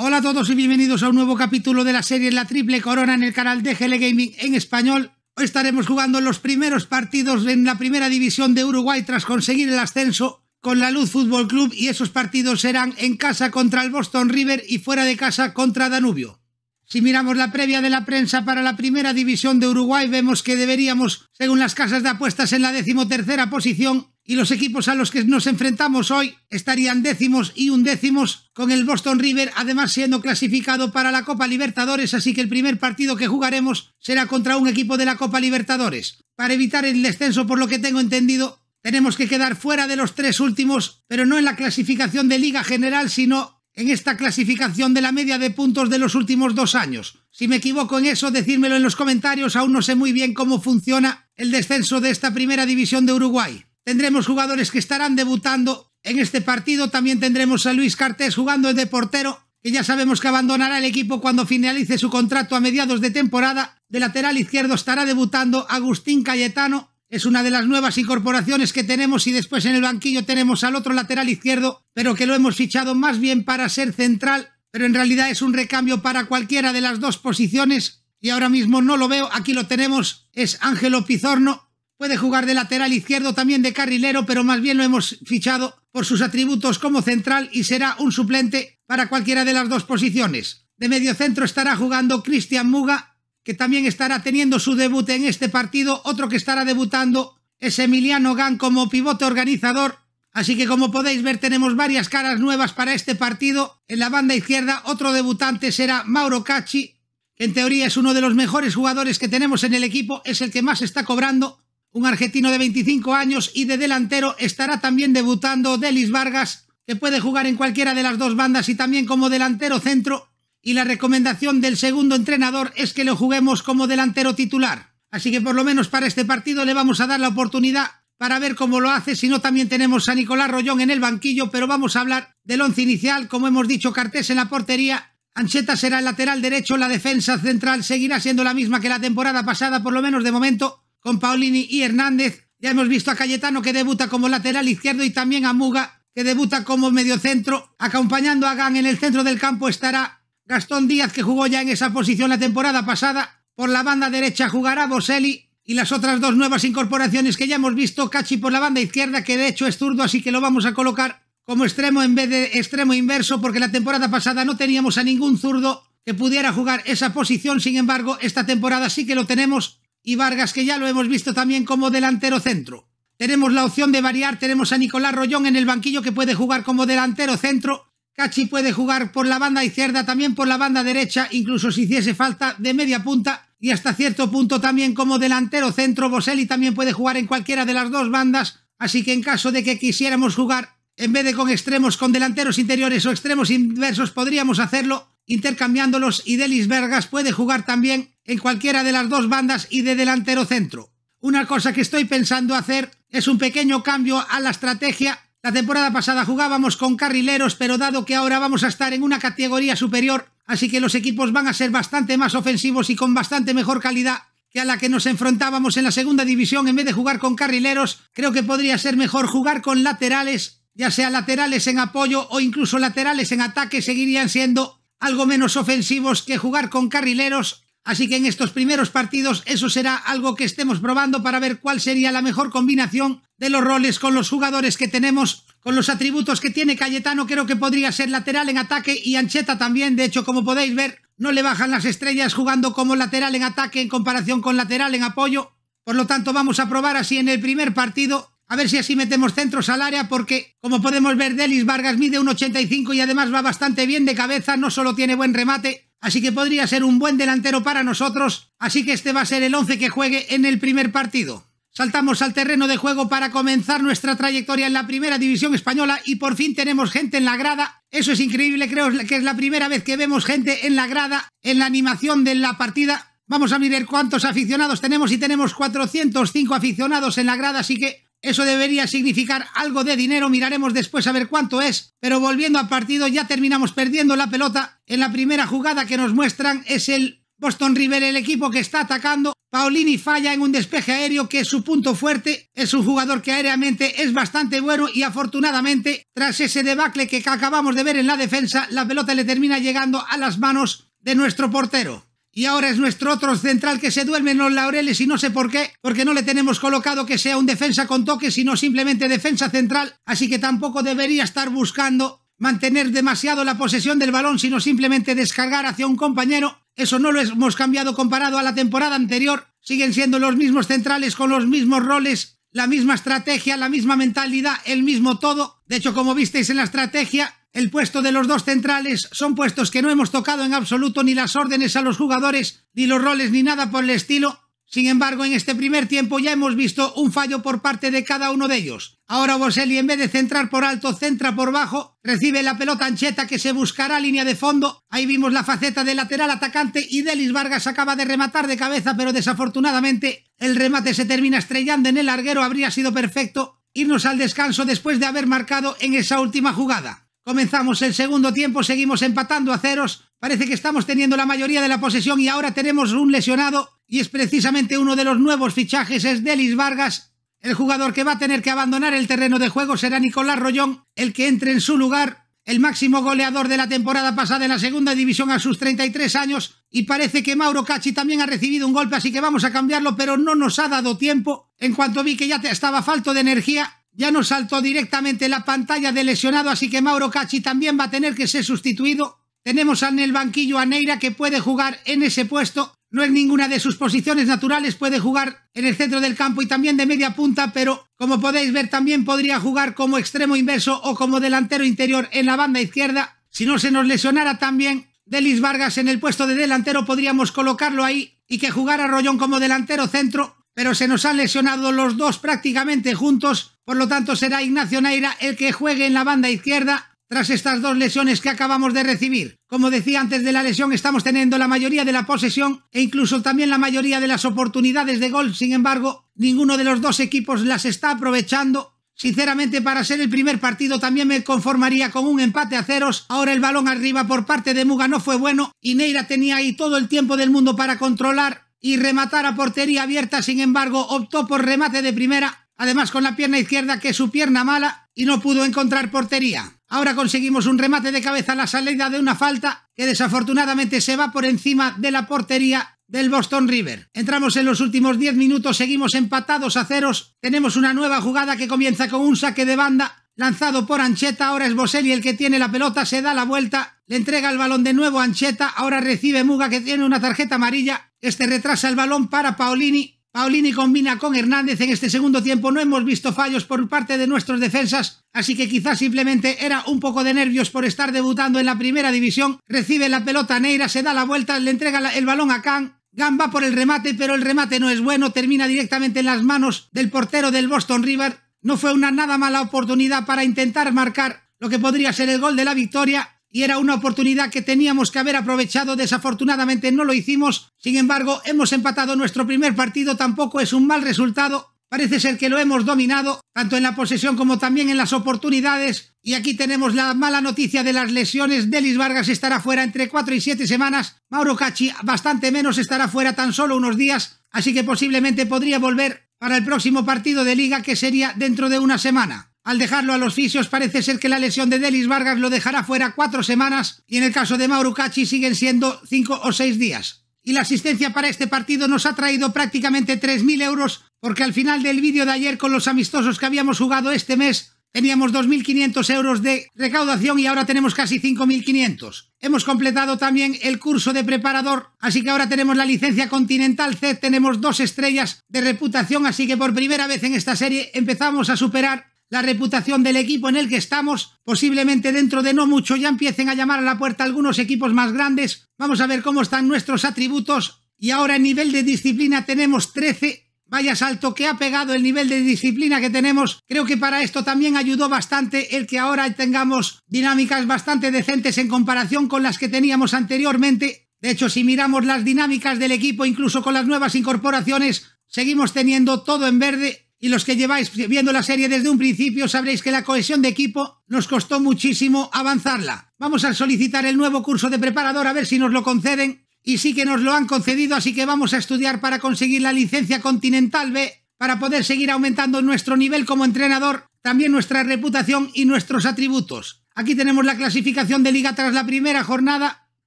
Hola a todos y bienvenidos a un nuevo capítulo de la serie La Triple Corona en el canal de Gaming en español. Hoy estaremos jugando los primeros partidos en la primera división de Uruguay tras conseguir el ascenso con la Luz Fútbol Club y esos partidos serán en casa contra el Boston River y fuera de casa contra Danubio. Si miramos la previa de la prensa para la primera división de Uruguay vemos que deberíamos, según las casas de apuestas, en la decimotercera posición y los equipos a los que nos enfrentamos hoy estarían décimos y undécimos con el Boston River además siendo clasificado para la Copa Libertadores, así que el primer partido que jugaremos será contra un equipo de la Copa Libertadores. Para evitar el descenso, por lo que tengo entendido, tenemos que quedar fuera de los tres últimos, pero no en la clasificación de Liga General, sino en esta clasificación de la media de puntos de los últimos dos años. Si me equivoco en eso, decírmelo en los comentarios, aún no sé muy bien cómo funciona el descenso de esta primera división de Uruguay. Tendremos jugadores que estarán debutando en este partido. También tendremos a Luis Cartés jugando de portero, que ya sabemos que abandonará el equipo cuando finalice su contrato a mediados de temporada. De lateral izquierdo estará debutando Agustín Cayetano. Es una de las nuevas incorporaciones que tenemos y después en el banquillo tenemos al otro lateral izquierdo, pero que lo hemos fichado más bien para ser central, pero en realidad es un recambio para cualquiera de las dos posiciones y ahora mismo no lo veo. Aquí lo tenemos, es Ángelo Pizorno, Puede jugar de lateral izquierdo, también de carrilero, pero más bien lo hemos fichado por sus atributos como central y será un suplente para cualquiera de las dos posiciones. De mediocentro estará jugando Cristian Muga, que también estará teniendo su debut en este partido. Otro que estará debutando es Emiliano Gan como pivote organizador. Así que como podéis ver tenemos varias caras nuevas para este partido. En la banda izquierda otro debutante será Mauro Cachi, que en teoría es uno de los mejores jugadores que tenemos en el equipo, es el que más está cobrando un argentino de 25 años y de delantero estará también debutando Delis Vargas, que puede jugar en cualquiera de las dos bandas y también como delantero centro. Y la recomendación del segundo entrenador es que lo juguemos como delantero titular. Así que por lo menos para este partido le vamos a dar la oportunidad para ver cómo lo hace. Si no, también tenemos a Nicolás Rollón en el banquillo, pero vamos a hablar del once inicial. Como hemos dicho, Cartés en la portería, Ancheta será el lateral derecho, la defensa central seguirá siendo la misma que la temporada pasada, por lo menos de momento con Paulini y Hernández. Ya hemos visto a Cayetano que debuta como lateral izquierdo y también a Muga que debuta como mediocentro. Acompañando a Gan en el centro del campo estará Gastón Díaz que jugó ya en esa posición la temporada pasada. Por la banda derecha jugará Boselli y las otras dos nuevas incorporaciones que ya hemos visto, Cachi por la banda izquierda que de hecho es zurdo así que lo vamos a colocar como extremo en vez de extremo inverso porque la temporada pasada no teníamos a ningún zurdo que pudiera jugar esa posición, sin embargo esta temporada sí que lo tenemos y Vargas, que ya lo hemos visto también como delantero centro. Tenemos la opción de variar, tenemos a Nicolás Rollón en el banquillo que puede jugar como delantero centro. Cachi puede jugar por la banda izquierda, también por la banda derecha, incluso si hiciese falta de media punta y hasta cierto punto también como delantero centro. Boselli también puede jugar en cualquiera de las dos bandas, así que en caso de que quisiéramos jugar en vez de con extremos, con delanteros interiores o extremos inversos, podríamos hacerlo intercambiándolos y Delis Vergas puede jugar también en cualquiera de las dos bandas y de delantero centro. Una cosa que estoy pensando hacer es un pequeño cambio a la estrategia. La temporada pasada jugábamos con carrileros, pero dado que ahora vamos a estar en una categoría superior, así que los equipos van a ser bastante más ofensivos y con bastante mejor calidad que a la que nos enfrentábamos en la segunda división en vez de jugar con carrileros, creo que podría ser mejor jugar con laterales, ya sea laterales en apoyo o incluso laterales en ataque seguirían siendo algo menos ofensivos que jugar con carrileros, así que en estos primeros partidos eso será algo que estemos probando para ver cuál sería la mejor combinación de los roles con los jugadores que tenemos, con los atributos que tiene Cayetano, creo que podría ser lateral en ataque y Ancheta también, de hecho como podéis ver, no le bajan las estrellas jugando como lateral en ataque en comparación con lateral en apoyo, por lo tanto vamos a probar así en el primer partido a ver si así metemos centros al área porque, como podemos ver, Delis Vargas mide un 85 y además va bastante bien de cabeza, no solo tiene buen remate, así que podría ser un buen delantero para nosotros, así que este va a ser el 11 que juegue en el primer partido. Saltamos al terreno de juego para comenzar nuestra trayectoria en la primera división española y por fin tenemos gente en la grada. Eso es increíble, creo que es la primera vez que vemos gente en la grada en la animación de la partida. Vamos a mirar cuántos aficionados tenemos y tenemos 405 aficionados en la grada, así que eso debería significar algo de dinero, miraremos después a ver cuánto es, pero volviendo al partido ya terminamos perdiendo la pelota. En la primera jugada que nos muestran es el Boston River, el equipo que está atacando. Paolini falla en un despeje aéreo que es su punto fuerte. Es un jugador que aéreamente es bastante bueno y afortunadamente, tras ese debacle que acabamos de ver en la defensa, la pelota le termina llegando a las manos de nuestro portero. Y ahora es nuestro otro central que se duerme en los laureles y no sé por qué, porque no le tenemos colocado que sea un defensa con toque, sino simplemente defensa central, así que tampoco debería estar buscando mantener demasiado la posesión del balón, sino simplemente descargar hacia un compañero. Eso no lo hemos cambiado comparado a la temporada anterior. Siguen siendo los mismos centrales con los mismos roles, la misma estrategia, la misma mentalidad, el mismo todo. De hecho, como visteis en la estrategia, el puesto de los dos centrales son puestos que no hemos tocado en absoluto ni las órdenes a los jugadores, ni los roles, ni nada por el estilo. Sin embargo, en este primer tiempo ya hemos visto un fallo por parte de cada uno de ellos. Ahora Boselli, en vez de centrar por alto, centra por bajo, recibe la pelota ancheta que se buscará línea de fondo. Ahí vimos la faceta de lateral atacante y Delis Vargas acaba de rematar de cabeza, pero desafortunadamente el remate se termina estrellando en el larguero. Habría sido perfecto irnos al descanso después de haber marcado en esa última jugada. Comenzamos el segundo tiempo, seguimos empatando a ceros. Parece que estamos teniendo la mayoría de la posesión y ahora tenemos un lesionado y es precisamente uno de los nuevos fichajes, es Delis Vargas. El jugador que va a tener que abandonar el terreno de juego será Nicolás Rollón, el que entre en su lugar, el máximo goleador de la temporada pasada en la segunda división a sus 33 años. Y parece que Mauro Cachi también ha recibido un golpe, así que vamos a cambiarlo, pero no nos ha dado tiempo. En cuanto vi que ya estaba falto de energía, ya nos saltó directamente la pantalla de lesionado, así que Mauro Cachi también va a tener que ser sustituido. Tenemos en el banquillo a Neira que puede jugar en ese puesto. No en ninguna de sus posiciones naturales, puede jugar en el centro del campo y también de media punta, pero como podéis ver también podría jugar como extremo inverso o como delantero interior en la banda izquierda. Si no se nos lesionara también Delis Vargas en el puesto de delantero podríamos colocarlo ahí y que jugara Rollón como delantero centro pero se nos han lesionado los dos prácticamente juntos, por lo tanto será Ignacio Neira el que juegue en la banda izquierda tras estas dos lesiones que acabamos de recibir. Como decía antes de la lesión, estamos teniendo la mayoría de la posesión e incluso también la mayoría de las oportunidades de gol, sin embargo, ninguno de los dos equipos las está aprovechando Sinceramente, para ser el primer partido también me conformaría con un empate a ceros. Ahora el balón arriba por parte de Muga no fue bueno y Neira tenía ahí todo el tiempo del mundo para controlar y rematar a portería abierta, sin embargo, optó por remate de primera, además con la pierna izquierda que es su pierna mala y no pudo encontrar portería. Ahora conseguimos un remate de cabeza a la salida de una falta que desafortunadamente se va por encima de la portería del Boston River. Entramos en los últimos 10 minutos, seguimos empatados a ceros, tenemos una nueva jugada que comienza con un saque de banda lanzado por Ancheta, ahora es Boselli el que tiene la pelota, se da la vuelta, le entrega el balón de nuevo a Ancheta, ahora recibe Muga que tiene una tarjeta amarilla, este retrasa el balón para Paolini. Paolini combina con Hernández en este segundo tiempo. No hemos visto fallos por parte de nuestros defensas, así que quizás simplemente era un poco de nervios por estar debutando en la primera división. Recibe la pelota Neira, se da la vuelta, le entrega el balón a Khan. gamba va por el remate, pero el remate no es bueno, termina directamente en las manos del portero del Boston River. No fue una nada mala oportunidad para intentar marcar lo que podría ser el gol de la victoria y era una oportunidad que teníamos que haber aprovechado, desafortunadamente no lo hicimos, sin embargo hemos empatado nuestro primer partido, tampoco es un mal resultado, parece ser que lo hemos dominado, tanto en la posesión como también en las oportunidades, y aquí tenemos la mala noticia de las lesiones, Delis Vargas estará fuera entre 4 y 7 semanas, Mauro Cachi bastante menos estará fuera tan solo unos días, así que posiblemente podría volver para el próximo partido de liga que sería dentro de una semana. Al dejarlo a los fisios parece ser que la lesión de Delis Vargas lo dejará fuera cuatro semanas y en el caso de Maurucachi siguen siendo cinco o seis días. Y la asistencia para este partido nos ha traído prácticamente 3.000 euros porque al final del vídeo de ayer con los amistosos que habíamos jugado este mes Teníamos 2.500 euros de recaudación y ahora tenemos casi 5.500. Hemos completado también el curso de preparador, así que ahora tenemos la licencia Continental C, tenemos dos estrellas de reputación, así que por primera vez en esta serie empezamos a superar la reputación del equipo en el que estamos. Posiblemente dentro de no mucho ya empiecen a llamar a la puerta algunos equipos más grandes. Vamos a ver cómo están nuestros atributos. Y ahora en nivel de disciplina tenemos 13. Vaya salto que ha pegado el nivel de disciplina que tenemos. Creo que para esto también ayudó bastante el que ahora tengamos dinámicas bastante decentes en comparación con las que teníamos anteriormente. De hecho, si miramos las dinámicas del equipo, incluso con las nuevas incorporaciones, seguimos teniendo todo en verde y los que lleváis viendo la serie desde un principio sabréis que la cohesión de equipo nos costó muchísimo avanzarla. Vamos a solicitar el nuevo curso de preparador a ver si nos lo conceden. Y sí que nos lo han concedido, así que vamos a estudiar para conseguir la licencia continental B, para poder seguir aumentando nuestro nivel como entrenador, también nuestra reputación y nuestros atributos. Aquí tenemos la clasificación de liga tras la primera jornada.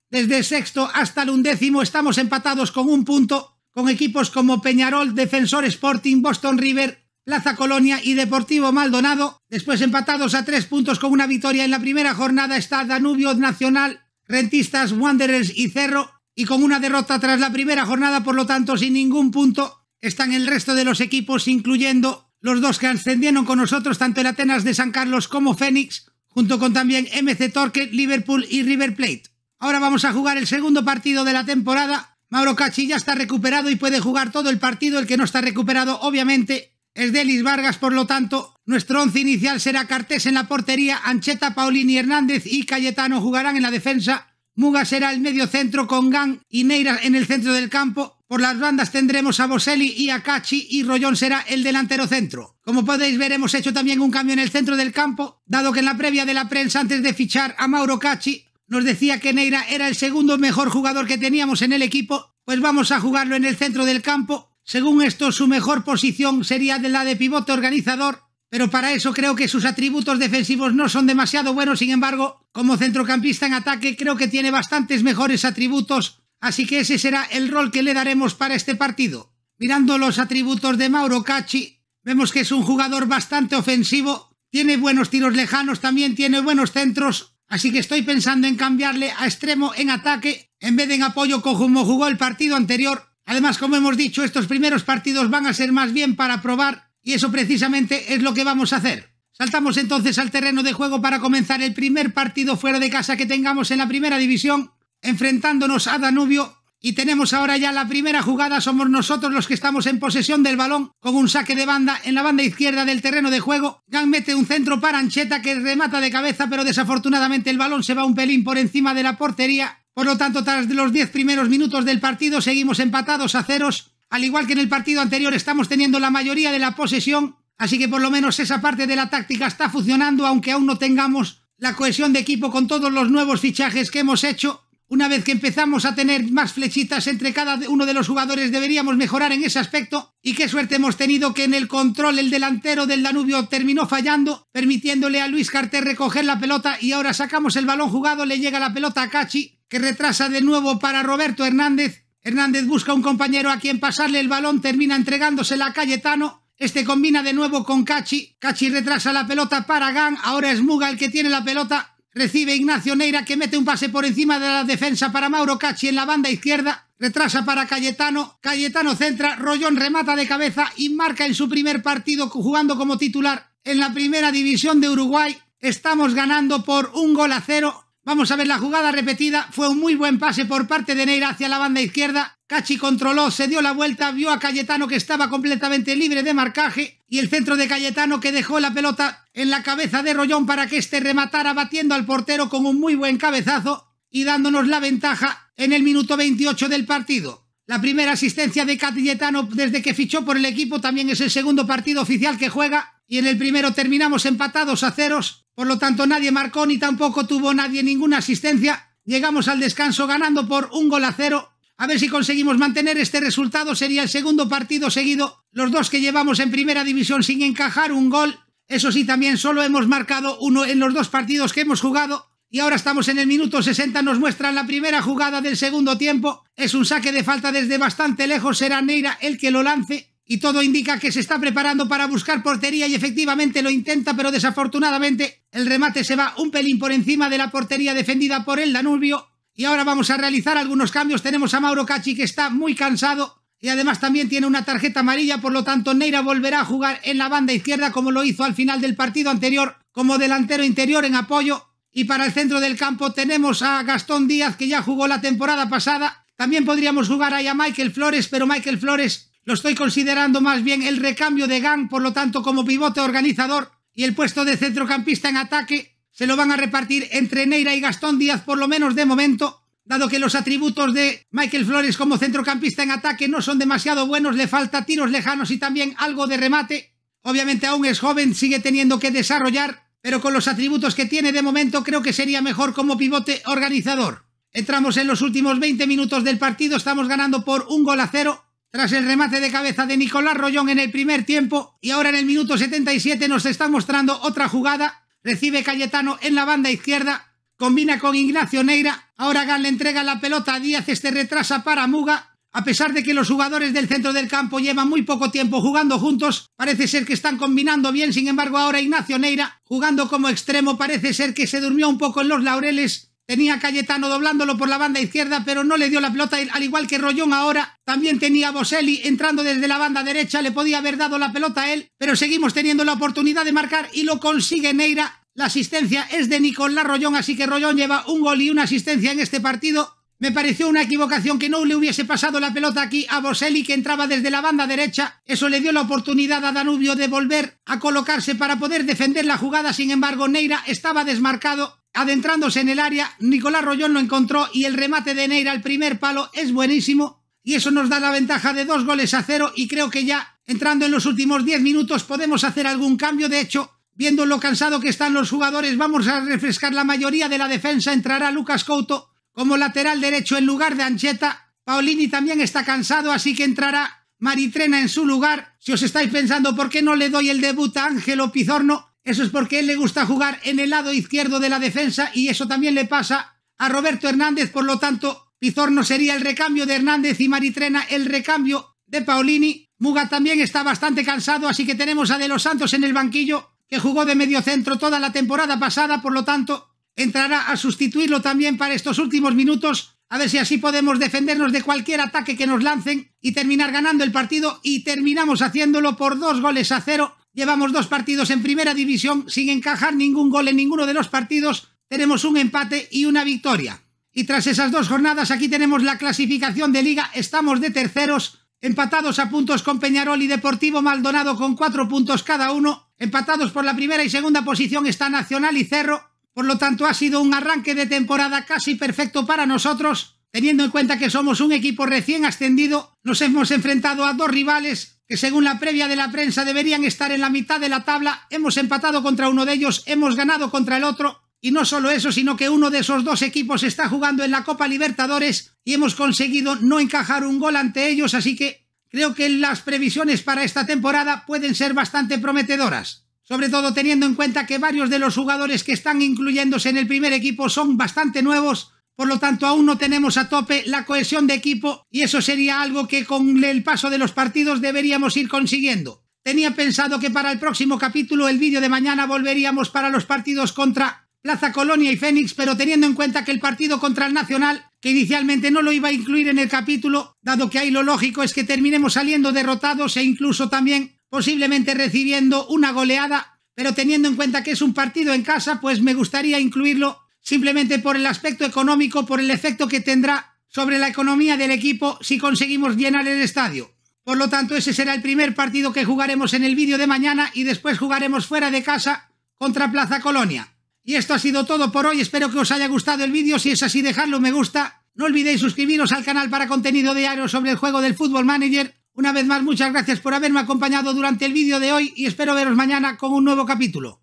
Desde sexto hasta el undécimo estamos empatados con un punto, con equipos como Peñarol, Defensor Sporting, Boston River, Plaza Colonia y Deportivo Maldonado. Después empatados a tres puntos con una victoria en la primera jornada está Danubio Nacional, Rentistas, Wanderers y Cerro. Y con una derrota tras la primera jornada, por lo tanto, sin ningún punto, están el resto de los equipos, incluyendo los dos que ascendieron con nosotros, tanto el Atenas de San Carlos como Fénix, junto con también MC Torque, Liverpool y River Plate. Ahora vamos a jugar el segundo partido de la temporada. Mauro Cachi ya está recuperado y puede jugar todo el partido. El que no está recuperado, obviamente, es Delis Vargas, por lo tanto, nuestro once inicial será Cartés en la portería, Ancheta, Paulini, Hernández y Cayetano jugarán en la defensa. Muga será el medio centro con Gan y Neira en el centro del campo. Por las bandas tendremos a Boselli y a Cachi y Rollón será el delantero centro. Como podéis ver hemos hecho también un cambio en el centro del campo, dado que en la previa de la prensa antes de fichar a Mauro Cachi nos decía que Neira era el segundo mejor jugador que teníamos en el equipo, pues vamos a jugarlo en el centro del campo según esto, su mejor posición sería de la de pivote organizador, pero para eso creo que sus atributos defensivos no son demasiado buenos. Sin embargo, como centrocampista en ataque, creo que tiene bastantes mejores atributos, así que ese será el rol que le daremos para este partido. Mirando los atributos de Mauro Cachi vemos que es un jugador bastante ofensivo, tiene buenos tiros lejanos, también tiene buenos centros, así que estoy pensando en cambiarle a extremo en ataque en vez de en apoyo como jugó el partido anterior Además, como hemos dicho, estos primeros partidos van a ser más bien para probar y eso precisamente es lo que vamos a hacer. Saltamos entonces al terreno de juego para comenzar el primer partido fuera de casa que tengamos en la primera división, enfrentándonos a Danubio. Y tenemos ahora ya la primera jugada, somos nosotros los que estamos en posesión del balón, con un saque de banda en la banda izquierda del terreno de juego. Gan mete un centro para Ancheta que remata de cabeza, pero desafortunadamente el balón se va un pelín por encima de la portería por lo tanto, tras los 10 primeros minutos del partido seguimos empatados a ceros. Al igual que en el partido anterior estamos teniendo la mayoría de la posesión, así que por lo menos esa parte de la táctica está funcionando, aunque aún no tengamos la cohesión de equipo con todos los nuevos fichajes que hemos hecho. Una vez que empezamos a tener más flechitas entre cada uno de los jugadores, deberíamos mejorar en ese aspecto. Y qué suerte hemos tenido que en el control el delantero del Danubio terminó fallando, permitiéndole a Luis Carter recoger la pelota y ahora sacamos el balón jugado, le llega la pelota a Cachi, que retrasa de nuevo para Roberto Hernández. Hernández busca un compañero a quien pasarle el balón, termina entregándosela a Cayetano. Este combina de nuevo con Cachi. Cachi retrasa la pelota para Gan. Ahora es Muga el que tiene la pelota. Recibe Ignacio Neira que mete un pase por encima de la defensa para Mauro Cachi en la banda izquierda. Retrasa para Cayetano. Cayetano centra. Rollón remata de cabeza y marca en su primer partido jugando como titular en la primera división de Uruguay. Estamos ganando por un gol a cero. Vamos a ver la jugada repetida. Fue un muy buen pase por parte de Neira hacia la banda izquierda. Cachi controló, se dio la vuelta, vio a Cayetano que estaba completamente libre de marcaje y el centro de Cayetano que dejó la pelota en la cabeza de Rollón para que este rematara batiendo al portero con un muy buen cabezazo y dándonos la ventaja en el minuto 28 del partido. La primera asistencia de Cayetano desde que fichó por el equipo también es el segundo partido oficial que juega y en el primero terminamos empatados a ceros por lo tanto, nadie marcó ni tampoco tuvo nadie ninguna asistencia. Llegamos al descanso ganando por un gol a cero. A ver si conseguimos mantener este resultado. Sería el segundo partido seguido. Los dos que llevamos en primera división sin encajar un gol. Eso sí, también solo hemos marcado uno en los dos partidos que hemos jugado. Y ahora estamos en el minuto 60, nos muestran la primera jugada del segundo tiempo. Es un saque de falta desde bastante lejos, será Neira el que lo lance y todo indica que se está preparando para buscar portería y efectivamente lo intenta, pero desafortunadamente el remate se va un pelín por encima de la portería defendida por el Danubio. Y ahora vamos a realizar algunos cambios. Tenemos a Mauro Cachi que está muy cansado y además también tiene una tarjeta amarilla, por lo tanto Neira volverá a jugar en la banda izquierda como lo hizo al final del partido anterior como delantero interior en apoyo. Y para el centro del campo tenemos a Gastón Díaz que ya jugó la temporada pasada. También podríamos jugar ahí a Michael Flores, pero Michael Flores lo estoy considerando más bien el recambio de Gang, por lo tanto, como pivote organizador y el puesto de centrocampista en ataque se lo van a repartir entre Neira y Gastón Díaz, por lo menos de momento, dado que los atributos de Michael Flores como centrocampista en ataque no son demasiado buenos, le falta tiros lejanos y también algo de remate. Obviamente aún es joven, sigue teniendo que desarrollar, pero con los atributos que tiene de momento creo que sería mejor como pivote organizador. Entramos en los últimos 20 minutos del partido, estamos ganando por un gol a cero. Tras el remate de cabeza de Nicolás Rollón en el primer tiempo y ahora en el minuto 77 nos está mostrando otra jugada. Recibe Cayetano en la banda izquierda, combina con Ignacio Neira. Ahora Gan le entrega la pelota a Díaz, este retrasa para Muga. A pesar de que los jugadores del centro del campo llevan muy poco tiempo jugando juntos, parece ser que están combinando bien, sin embargo ahora Ignacio Neira, jugando como extremo, parece ser que se durmió un poco en los laureles Tenía Cayetano doblándolo por la banda izquierda, pero no le dio la pelota, al igual que Rollón ahora. También tenía a Boselli entrando desde la banda derecha, le podía haber dado la pelota a él, pero seguimos teniendo la oportunidad de marcar y lo consigue Neira. La asistencia es de Nicolás Rollón, así que Rollón lleva un gol y una asistencia en este partido. Me pareció una equivocación que no le hubiese pasado la pelota aquí a Boselli que entraba desde la banda derecha. Eso le dio la oportunidad a Danubio de volver a colocarse para poder defender la jugada. Sin embargo, Neira estaba desmarcado adentrándose en el área, Nicolás Rollón lo encontró y el remate de Neira al primer palo es buenísimo y eso nos da la ventaja de dos goles a cero y creo que ya entrando en los últimos 10 minutos podemos hacer algún cambio, de hecho, viendo lo cansado que están los jugadores, vamos a refrescar la mayoría de la defensa, entrará Lucas Couto como lateral derecho en lugar de Ancheta, Paolini también está cansado, así que entrará Maritrena en su lugar. Si os estáis pensando por qué no le doy el debut a Ángelo Pizorno, eso es porque él le gusta jugar en el lado izquierdo de la defensa y eso también le pasa a Roberto Hernández. Por lo tanto, Pizorno sería el recambio de Hernández y Maritrena el recambio de Paolini. Muga también está bastante cansado, así que tenemos a De los Santos en el banquillo, que jugó de mediocentro toda la temporada pasada, por lo tanto, entrará a sustituirlo también para estos últimos minutos. A ver si así podemos defendernos de cualquier ataque que nos lancen y terminar ganando el partido. Y terminamos haciéndolo por dos goles a cero Llevamos dos partidos en primera división sin encajar ningún gol en ninguno de los partidos. Tenemos un empate y una victoria. Y tras esas dos jornadas aquí tenemos la clasificación de liga. Estamos de terceros, empatados a puntos con Peñarol y Deportivo Maldonado con cuatro puntos cada uno. Empatados por la primera y segunda posición está Nacional y Cerro. Por lo tanto ha sido un arranque de temporada casi perfecto para nosotros. Teniendo en cuenta que somos un equipo recién ascendido, nos hemos enfrentado a dos rivales que según la previa de la prensa deberían estar en la mitad de la tabla, hemos empatado contra uno de ellos, hemos ganado contra el otro, y no solo eso, sino que uno de esos dos equipos está jugando en la Copa Libertadores y hemos conseguido no encajar un gol ante ellos, así que creo que las previsiones para esta temporada pueden ser bastante prometedoras. Sobre todo teniendo en cuenta que varios de los jugadores que están incluyéndose en el primer equipo son bastante nuevos por lo tanto, aún no tenemos a tope la cohesión de equipo y eso sería algo que con el paso de los partidos deberíamos ir consiguiendo. Tenía pensado que para el próximo capítulo, el vídeo de mañana, volveríamos para los partidos contra Plaza Colonia y Fénix, pero teniendo en cuenta que el partido contra el Nacional, que inicialmente no lo iba a incluir en el capítulo, dado que ahí lo lógico es que terminemos saliendo derrotados e incluso también posiblemente recibiendo una goleada, pero teniendo en cuenta que es un partido en casa, pues me gustaría incluirlo simplemente por el aspecto económico, por el efecto que tendrá sobre la economía del equipo si conseguimos llenar el estadio. Por lo tanto, ese será el primer partido que jugaremos en el vídeo de mañana y después jugaremos fuera de casa contra Plaza Colonia. Y esto ha sido todo por hoy, espero que os haya gustado el vídeo, si es así dejarlo me gusta, no olvidéis suscribiros al canal para contenido diario sobre el juego del Fútbol Manager. Una vez más, muchas gracias por haberme acompañado durante el vídeo de hoy y espero veros mañana con un nuevo capítulo.